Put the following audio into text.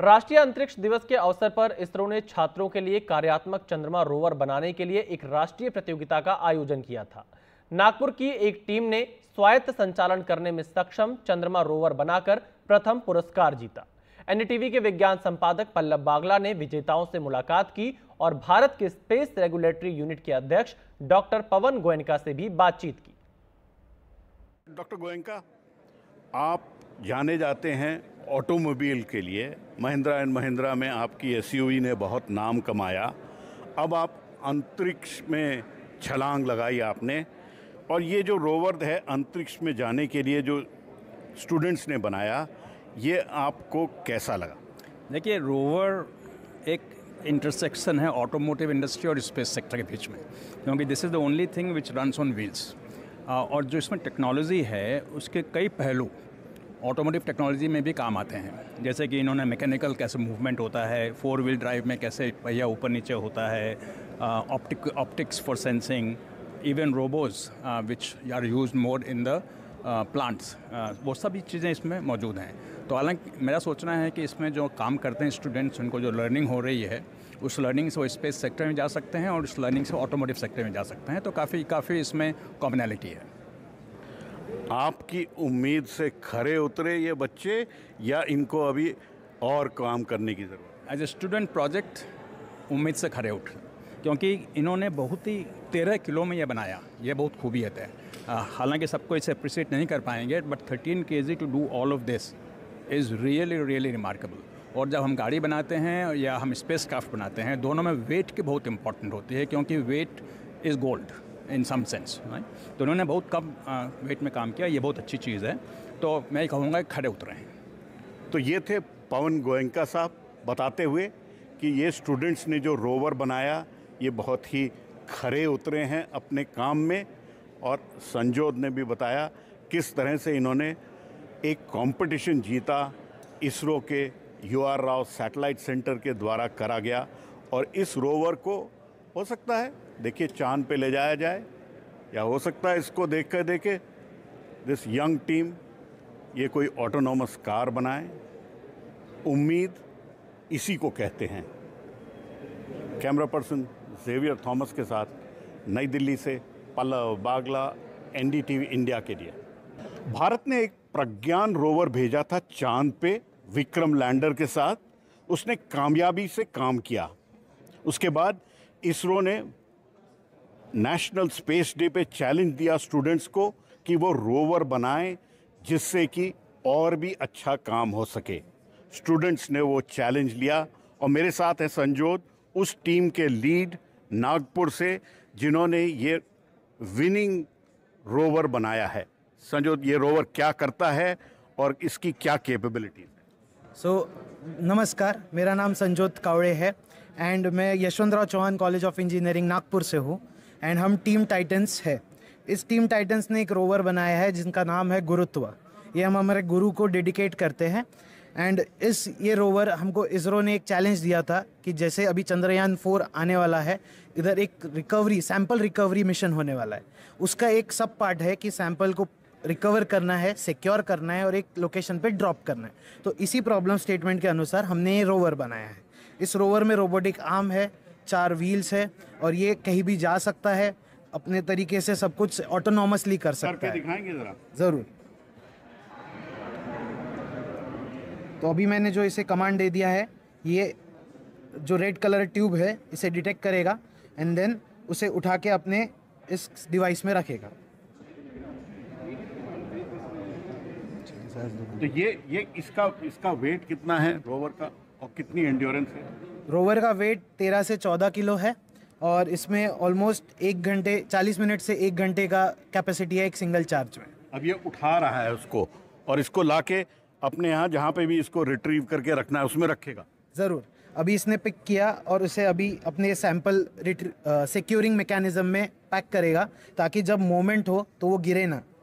राष्ट्रीय अंतरिक्ष दिवस के अवसर पर इसरो ने छात्रों के लिए कार्यात्मक चंद्रमा रोवर बनाने के लिए एक राष्ट्रीय प्रतियोगिता का आयोजन किया था नागपुर की एक टीम ने स्वायत्त संचालन करने में सक्षम चंद्रमा रोवर बनाकर प्रथम पुरस्कार जीता एनडीटीवी के विज्ञान संपादक पल्लव बागला ने विजेताओं से मुलाकात की और भारत के स्पेस रेगुलेटरी यूनिट के अध्यक्ष डॉक्टर पवन गोयनका से भी बातचीत की डॉक्टर गोयनका आप जाने जाते हैं ऑटोमोबाइल के लिए महिंद्रा एंड महिंद्रा में आपकी एस ने बहुत नाम कमाया अब आप अंतरिक्ष में छलांग लगाई आपने और ये जो रोवर है अंतरिक्ष में जाने के लिए जो स्टूडेंट्स ने बनाया ये आपको कैसा लगा देखिए रोवर एक इंटरसेक्शन है ऑटोमोटिव इंडस्ट्री और स्पेस सेक्टर के बीच में क्योंकि this is the only thing which runs on wheels और जो इसमें टेक्नोलॉजी है उसके कई पहलू ऑटोमोटिव टेक्नोलॉजी में भी काम आते हैं जैसे कि इन्होंने मैकेनिकल कैसे मूवमेंट होता है फोर व्हील ड्राइव में कैसे पहिया ऊपर नीचे होता है optic optics for sensing even robos which are use more in the plants वो सभी चीज़ें इसमें मौजूद हैं तो हालांकि मेरा सोचना है कि इसमें जो काम करते हैं स्टूडेंट्स उनको जो लर्निंग हो रही है उस लर्निंग से वो स्पेस सेक्टर में जा सकते हैं और उस लर्निंग से ऑटोमोटिव सेक्टर में जा सकते हैं तो काफ़ी काफ़ी इसमें कॉमनैलिटी है आपकी उम्मीद से खरे उतरे ये बच्चे या इनको अभी और काम करने की ज़रूरत एज ए स्टूडेंट प्रोजेक्ट उम्मीद से खरे उठ क्योंकि इन्होंने बहुत ही तेरह किलो में ये बनाया ये बहुत खूबियत है हालांकि सबको इसे अप्रिसिएट नहीं कर पाएंगे बट थर्टीन के जी to do all of this is really really remarkable और जब हम गाड़ी बनाते हैं या हम स्पेस क्राफ्ट बनाते हैं दोनों में वेट की बहुत इंपॉर्टेंट होती है क्योंकि weight is gold in some sense तो उन्होंने बहुत कम वेट में काम किया ये बहुत अच्छी चीज़ है तो मैं कहूँगा खड़े उतरे हैं तो ये थे पवन गोयंका साहब बताते हुए कि ये स्टूडेंट्स ने जो रोवर बनाया ये बहुत ही खड़े उतरे हैं अपने काम में और संजोद ने भी बताया किस तरह से इन्होंने एक कंपटीशन जीता इसरो के यू आर राव सैटेलाइट सेंटर के द्वारा करा गया और इस रोवर को हो सकता है देखिए चांद पे ले जाया जाए या हो सकता है इसको देख कर देखे दिस यंग टीम ये कोई ऑटोनोमस कार बनाए उम्मीद इसी को कहते हैं कैमरा पर्सन जेवियर थॉमस के साथ नई दिल्ली से पल्लव बागला एनडीटीवी इंडिया के लिए भारत ने एक प्रज्ञान रोवर भेजा था चांद पे विक्रम लैंडर के साथ उसने कामयाबी से काम किया उसके बाद इसरो ने नेशनल स्पेस डे पे चैलेंज दिया स्टूडेंट्स को कि वो रोवर बनाएं जिससे कि और भी अच्छा काम हो सके स्टूडेंट्स ने वो चैलेंज लिया और मेरे साथ है संजोत उस टीम के लीड नागपुर से जिन्होंने ये विनिंग रोवर बनाया है संजोत ये रोवर क्या करता है और इसकी क्या कैपेबिलिटीज है सो so, नमस्कार मेरा नाम संजोत कावड़े है एंड मैं Yashwantrao Chavan college of engineering Nagpur से हूँ एंड हम टीम टाइटन्स है इस टीम टाइटन्स ने एक रोवर बनाया है जिनका नाम है गुरुत्व ये हम हमारे गुरु को डेडिकेट करते हैं एंड इस ये रोवर हमको इसरो ने एक चैलेंज दिया था कि जैसे अभी चंद्रयान फोर आने वाला है इधर एक रिकवरी सैंपल रिकवरी मिशन होने वाला है उसका एक सब पार्ट है कि सैंपल को रिकवर करना है सिक्योर करना है और एक लोकेशन पे ड्रॉप करना है तो इसी प्रॉब्लम स्टेटमेंट के अनुसार हमने ये रोवर बनाया है इस रोवर में रोबोटिक आर्म है चार व्हील्स है और ये कहीं भी जा सकता है अपने तरीके से सब कुछ ऑटोनॉमसली कर सकता है दिखाएंगे जरा ज़रूर तो अभी मैंने जो इसे कमांड दे दिया है ये जो रेड कलर ट्यूब है इसे डिटेक्ट करेगा एंड देन उसे उठा के अपने इस डिवाइस में रखेगा तो ये ये इसका इसका वेट कितना है रोवर का और कितनी एंड्योरेंस है रोवर का वेट तेरह से चौदह किलो है और इसमें ऑलमोस्ट एक घंटे चालीस मिनट से एक घंटे का कैपेसिटी है एक सिंगल चार्ज में अब ये उठा रहा है उसको और इसको ला के अपने यहाँ जहाँ पे भी इसको रिट्रीव करके रखना है उसमें रखेगा ज़रूर अभी इसने पिक किया और उसे अभी अपने सैंपल सिक्योरिंग मैकेनिज्म में पैक करेगा ताकि जब मोमेंट हो तो वो गिरे ना